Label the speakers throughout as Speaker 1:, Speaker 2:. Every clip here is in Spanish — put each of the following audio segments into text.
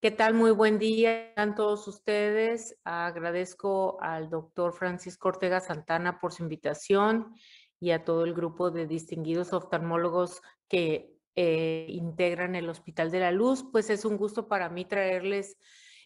Speaker 1: ¿Qué tal? Muy buen día a todos ustedes. Agradezco al doctor Francisco Ortega Santana por su invitación y a todo el grupo de distinguidos oftalmólogos que eh, integran el Hospital de la Luz. Pues es un gusto para mí traerles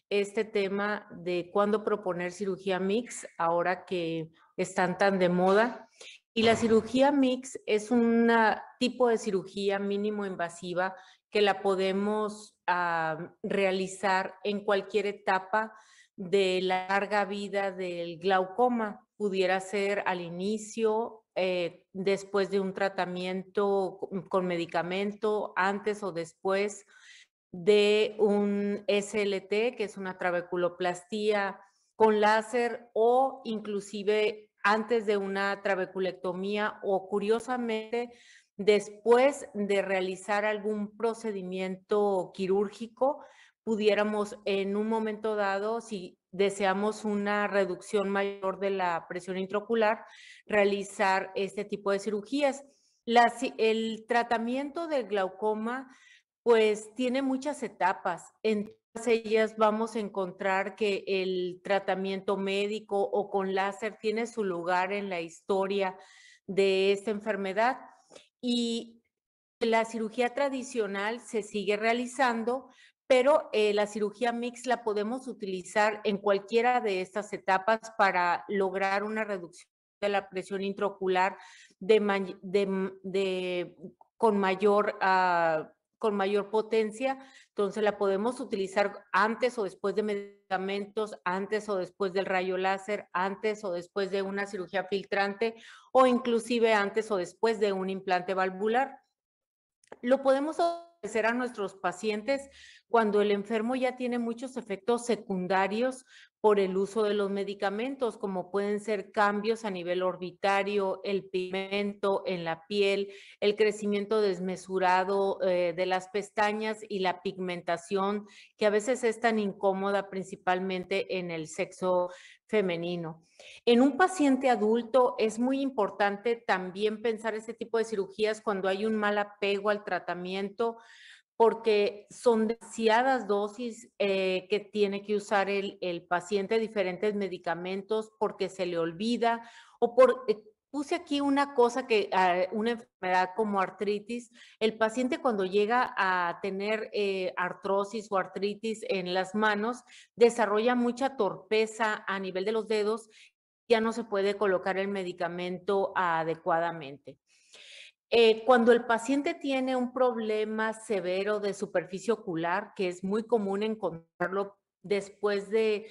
Speaker 1: este tema de cuándo proponer cirugía mix ahora que están tan de moda. Y la cirugía mix es un tipo de cirugía mínimo invasiva que la podemos a realizar en cualquier etapa de la larga vida del glaucoma. Pudiera ser al inicio, eh, después de un tratamiento con medicamento, antes o después de un SLT, que es una trabeculoplastía con láser o inclusive antes de una trabeculectomía o curiosamente después de realizar algún procedimiento quirúrgico, pudiéramos en un momento dado, si deseamos una reducción mayor de la presión intraocular, realizar este tipo de cirugías. el tratamiento del glaucoma pues tiene muchas etapas. En todas ellas vamos a encontrar que el tratamiento médico o con láser tiene su lugar en la historia de esta enfermedad y la cirugía tradicional se sigue realizando, pero eh, la cirugía mix la podemos utilizar en cualquiera de estas etapas para lograr una reducción de la presión intraocular de, con mayor ah, con mayor potencia, entonces la podemos utilizar antes o después de medicamentos, antes o después del rayo láser, antes o después de una cirugía filtrante o inclusive antes o después de un implante valvular. Lo podemos ofrecer a nuestros pacientes cuando el enfermo ya tiene muchos efectos secundarios por el uso de los medicamentos, como pueden ser cambios a nivel orbitario, el pigmento en la piel, el crecimiento desmesurado eh, de las pestañas y la pigmentación, que a veces es tan incómoda principalmente en el sexo femenino. En un paciente adulto es muy importante también pensar este tipo de cirugías cuando hay un mal apego al tratamiento, porque son demasiadas dosis eh, que tiene que usar el, paciente, diferentes medicamentos, porque se le olvida o por... Eh, puse aquí una cosa que, ah, una enfermedad como artritis, el paciente cuando llega a tener eh, artrosis o artritis en las manos, desarrolla mucha torpeza a nivel de los dedos, ya no se puede colocar el medicamento adecuadamente. Eh, cuando el paciente tiene un problema severo de superficie ocular, que es muy común encontrarlo después de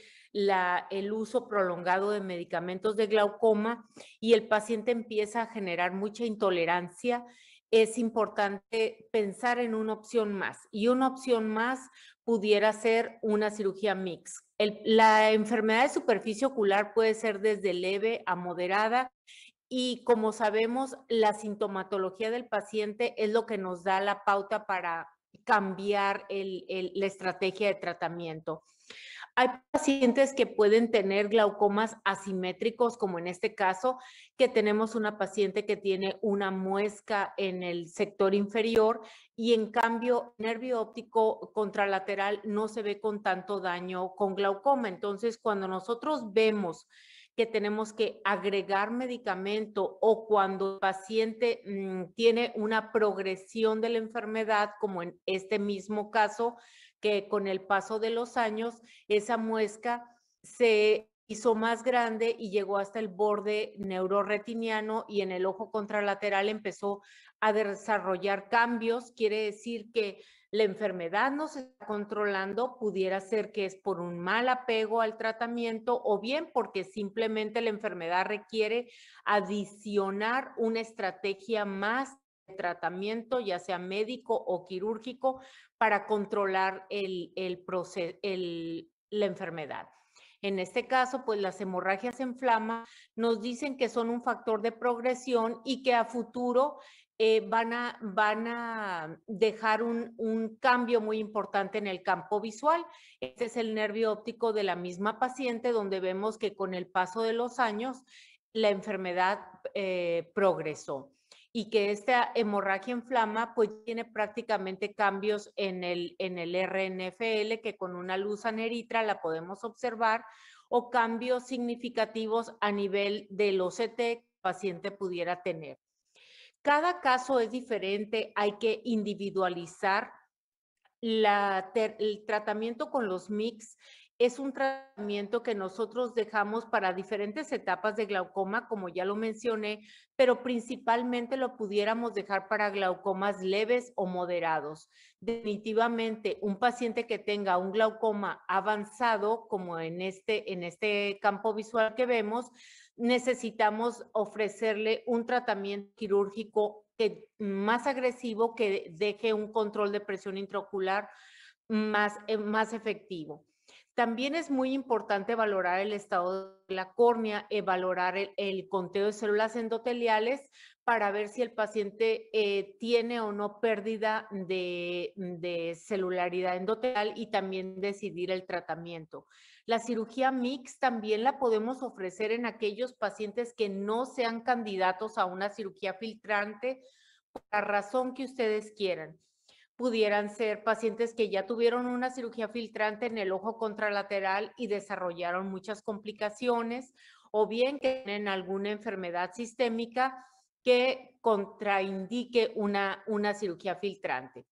Speaker 1: el uso prolongado de medicamentos de glaucoma y el paciente empieza a generar mucha intolerancia, es importante pensar en una opción más. Y una opción más pudiera ser una cirugía mix. la enfermedad de superficie ocular puede ser desde leve a moderada y como sabemos, la sintomatología del paciente es lo que nos da la pauta para cambiar la estrategia de tratamiento. Hay pacientes que pueden tener glaucomas asimétricos, como en este caso, que tenemos una paciente que tiene una muesca en el sector inferior y en cambio nervio óptico contralateral no se ve con tanto daño con glaucoma. Entonces, cuando nosotros vemos que tenemos que agregar medicamento o cuando el paciente mm, tiene una progresión de la enfermedad, como en este mismo caso, que con el paso de los años, esa muesca se hizo más grande y llegó hasta el borde neuroretiniano y en el ojo contralateral empezó a desarrollar cambios. Quiere decir que la enfermedad no se está controlando, pudiera ser que es por un mal apego al tratamiento o bien porque simplemente la enfermedad requiere adicionar una estrategia más de tratamiento, ya sea médico o quirúrgico, para controlar el, proceso, la enfermedad. En este caso, pues las hemorragias en flama nos dicen que son un factor de progresión y que a futuro eh, van, a, van a dejar un, cambio muy importante en el campo visual. Este es el nervio óptico de la misma paciente, donde vemos que con el paso de los años la enfermedad eh, progresó y que esta hemorragia inflama pues tiene prácticamente cambios en el, en el RNFL que con una luz aneritra la podemos observar o cambios significativos a nivel del OCT e que el paciente pudiera tener. Cada caso es diferente, hay que individualizar el tratamiento con los mix es un tratamiento que nosotros dejamos para diferentes etapas de glaucoma, como ya lo mencioné, pero principalmente lo pudiéramos dejar para glaucomas leves o moderados. Definitivamente, un paciente que tenga un glaucoma avanzado, como en este, en este campo visual que vemos, necesitamos ofrecerle un tratamiento quirúrgico que, más agresivo que deje un control de presión intraocular más, eh, más efectivo. También es muy importante valorar el estado de la córnea, eh, valorar el, conteo de células endoteliales para ver si el paciente eh, tiene o no pérdida de, de, celularidad endotelial y también decidir el tratamiento. La cirugía mix también la podemos ofrecer en aquellos pacientes que no sean candidatos a una cirugía filtrante por la razón que ustedes quieran. Pudieran ser pacientes que ya tuvieron una cirugía filtrante en el ojo contralateral y desarrollaron muchas complicaciones o bien que tienen alguna enfermedad sistémica que contraindique una, una cirugía filtrante.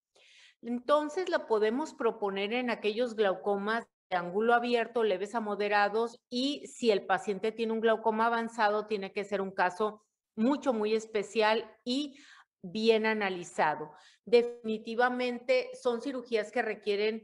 Speaker 1: Entonces la podemos proponer en aquellos glaucomas ángulo abierto, leves a moderados y si el paciente tiene un glaucoma avanzado, tiene que ser un caso mucho, muy especial y bien analizado. Definitivamente son cirugías que requieren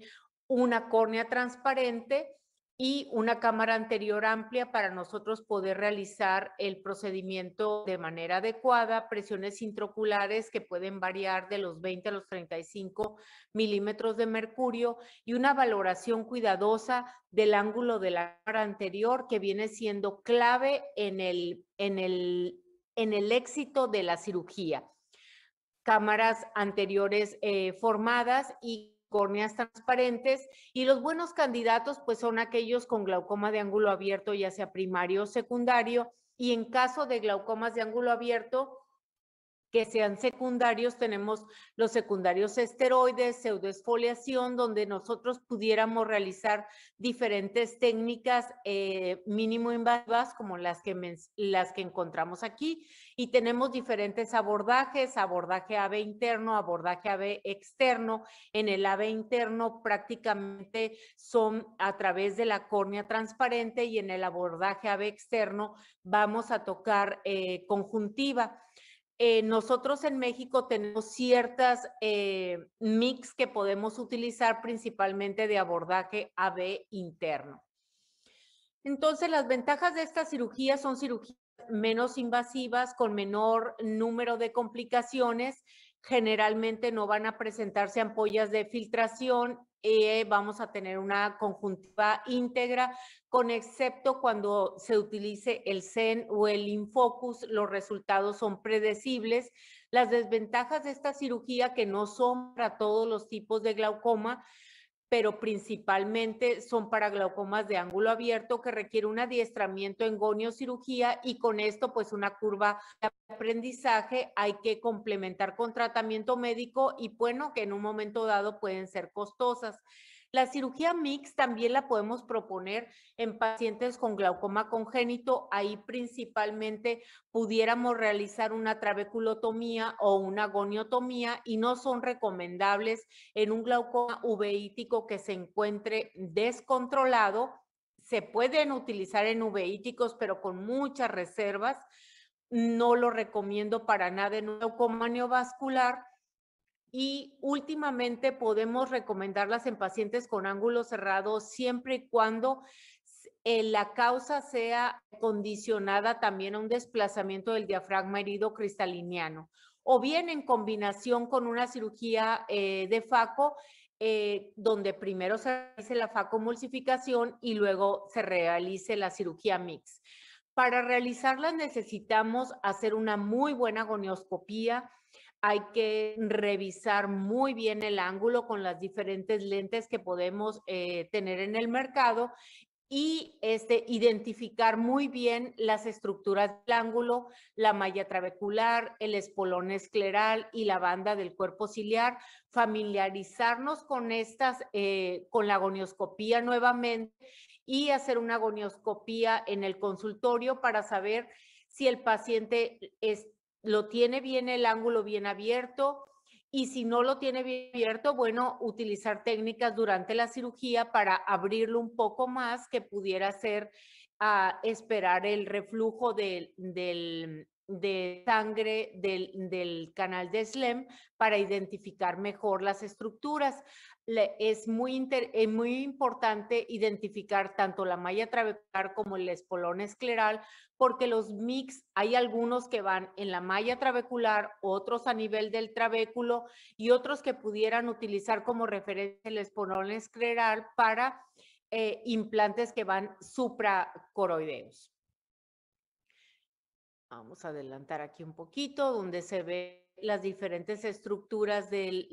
Speaker 1: una córnea transparente y una cámara anterior amplia para nosotros poder realizar el procedimiento de manera adecuada, presiones intraoculares que pueden variar de los 20 a los 35 milímetros de mercurio y una valoración cuidadosa del ángulo de la cámara anterior que viene siendo clave en el, en el, en el éxito de la cirugía cámaras anteriores eh, formadas y córneas transparentes y los buenos candidatos pues son aquellos con glaucoma de ángulo abierto, ya sea primario o secundario, y en caso de glaucomas de ángulo abierto, que sean secundarios, tenemos los secundarios esteroides, pseudoesfoliación, donde nosotros pudiéramos realizar diferentes técnicas eh, mínimo invasivas como las que, las que encontramos aquí y tenemos diferentes abordajes, abordaje AVE interno, abordaje AVE externo. En el AVE interno prácticamente son a través de la córnea transparente y en el abordaje AVE externo vamos a tocar eh, conjuntiva. Eh, nosotros en México tenemos ciertas eh, mix que podemos utilizar principalmente de abordaje AB interno. Entonces, las ventajas de esta cirugía son cirugías menos invasivas, con menor número de complicaciones generalmente no van a presentarse ampollas de filtración, eh, vamos a tener una conjuntiva íntegra, con excepto cuando se utilice el CEN o el Infocus, los resultados son predecibles. Las desventajas de esta cirugía, que no son para todos los tipos de glaucoma, pero principalmente son para glaucomas de ángulo abierto que requiere un adiestramiento en goniocirugía y con esto pues una curva de aprendizaje hay que complementar con tratamiento médico y bueno, que en un momento dado pueden ser costosas. La cirugía MIX también la podemos proponer en pacientes con glaucoma congénito. Ahí principalmente pudiéramos realizar una trabeculotomía o una goniotomía y no son recomendables en un glaucoma uveítico que se encuentre descontrolado. Se pueden utilizar en uveíticos, pero con muchas reservas. No lo recomiendo para nada en un glaucoma neovascular y últimamente podemos recomendarlas en pacientes con ángulo cerrado siempre y cuando eh, la causa sea condicionada también a un desplazamiento del diafragma herido cristaliniano o bien en combinación con una cirugía eh, de FACO, eh, donde primero se hace la facomulsificación y luego se realice la cirugía mix. Para realizarlas necesitamos hacer una muy buena gonioscopía, hay que revisar muy bien el ángulo con las diferentes lentes que podemos eh, tener en el mercado y este, identificar muy bien las estructuras del ángulo, la malla trabecular, el espolón escleral y la banda del cuerpo ciliar, familiarizarnos con estas, eh, con la gonioscopía nuevamente y hacer una gonioscopía en el consultorio para saber si el paciente es, lo tiene bien el ángulo bien abierto y si no lo tiene bien abierto, bueno, utilizar técnicas durante la cirugía para abrirlo un poco más que pudiera ser a ah, esperar el reflujo del, de sangre del, canal de SLEM para identificar mejor las estructuras. es, muy eh, muy importante identificar tanto la malla trabecular como el espolón escleral, porque los mix, hay algunos que van en la malla trabecular, otros a nivel del trabéculo y otros que pudieran utilizar como referencia el espolón escleral para eh, implantes que van supracoroideos. Vamos a adelantar aquí un poquito, donde se ve las diferentes estructuras del,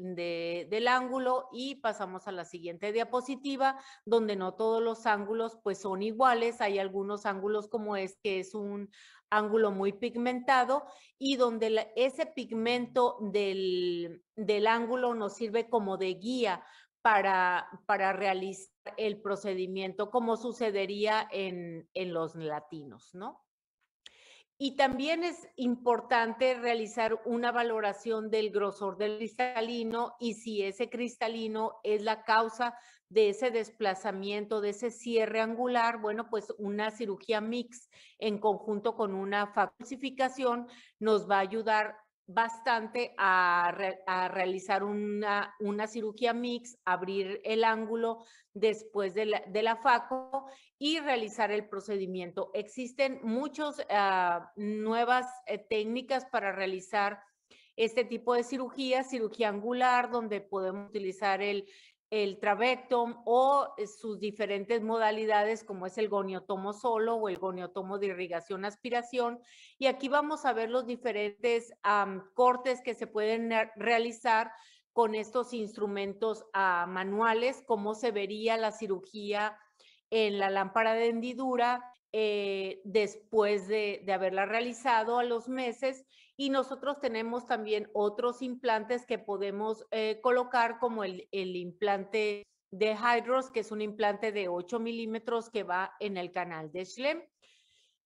Speaker 1: ángulo y pasamos a la siguiente diapositiva, donde no todos los ángulos pues son iguales, hay algunos ángulos como es que es un ángulo muy pigmentado y donde ese pigmento del, ángulo nos sirve como de guía para, para realizar el procedimiento como sucedería en, en los latinos, ¿no? Y también es importante realizar una valoración del grosor del cristalino y si ese cristalino es la causa de ese desplazamiento, de ese cierre angular, bueno, pues una cirugía mix en conjunto con una falsificación nos va a ayudar bastante a, realizar una, una, cirugía mix, abrir el ángulo después de la, FACO y realizar el procedimiento. Existen muchas ah, nuevas eh, técnicas para realizar este tipo de cirugía, cirugía angular, donde podemos utilizar el, el trabectom o eh, sus diferentes modalidades como es el goniotomo solo o el goniotomo de irrigación aspiración y aquí vamos a ver los diferentes cortes que se pueden realizar con estos instrumentos ah, manuales, cómo se vería la cirugía en la lámpara de hendidura, eh, después de, haberla realizado a los meses y nosotros tenemos también otros implantes que podemos eh, colocar como el, implante de Hydros, que es un implante de 8 milímetros que va en el canal de Schlemm.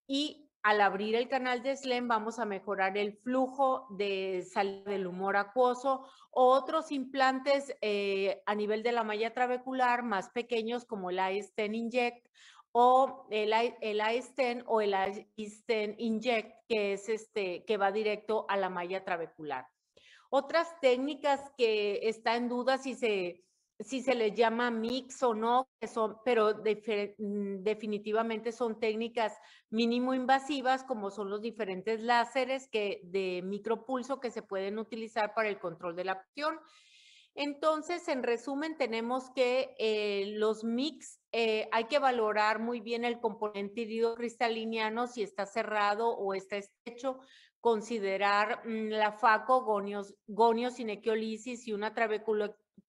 Speaker 1: Y al abrir el canal de SLEM vamos a mejorar el flujo de salida del humor acuoso o otros implantes eh, a nivel de la malla trabecular más pequeños como el IS10 Inject o el, el o el ISTEN Inject, que es este, que va directo a la malla trabecular. Otras técnicas que está en duda si se, si se les llama mix o no, que pero mm, definitivamente son técnicas mínimo invasivas, como son los diferentes láseres que, de micropulso que se pueden utilizar para el control de la acción. Entonces, en resumen, tenemos que eh, los mix eh, hay que valorar muy bien el componente hidrocristaliniano, si está cerrado o está estrecho, considerar mm, la faco, gonios, y una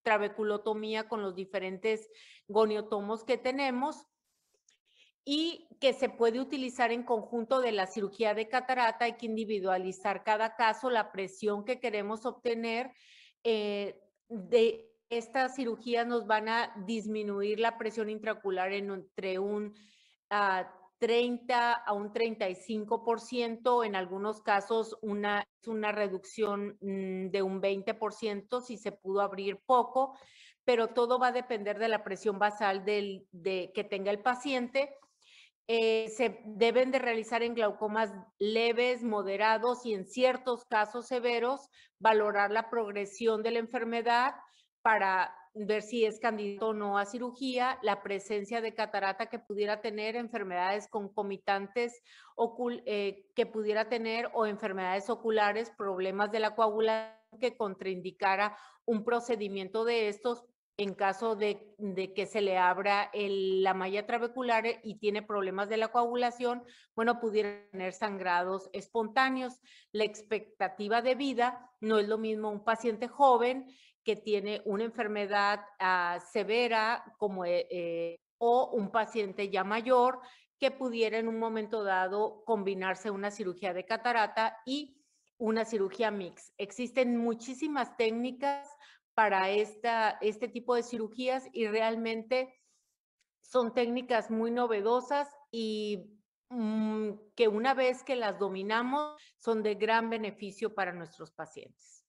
Speaker 1: trabeculotomía con los diferentes goniotomos que tenemos y que se puede utilizar en conjunto de la cirugía de catarata, hay que individualizar cada caso, la presión que queremos obtener, eh, de estas cirugías nos van a disminuir la presión intraocular en entre un ah, a 30 a un 35%, en algunos casos una, una reducción mm, de un 20% si se pudo abrir poco, pero todo va a depender de la presión basal de, que tenga el paciente eh, se deben de realizar en glaucomas leves, moderados y en ciertos casos severos, valorar la progresión de la enfermedad para ver si es candidato o no a cirugía, la presencia de catarata que pudiera tener, enfermedades concomitantes eh, que pudiera tener o enfermedades oculares, problemas de la coagulación que contraindicara un procedimiento de estos en caso de, que se le abra la malla trabecular eh, y tiene problemas de la coagulación, bueno, pudiera tener sangrados espontáneos. La expectativa de vida no es lo mismo un paciente joven que tiene una enfermedad ah, severa como, eh, eh, o un paciente ya mayor que pudiera en un momento dado combinarse una cirugía de catarata y una cirugía mix. Existen muchísimas técnicas para esta, este tipo de cirugías y realmente son técnicas muy novedosas y mm, que una vez que las dominamos son de gran beneficio para nuestros pacientes.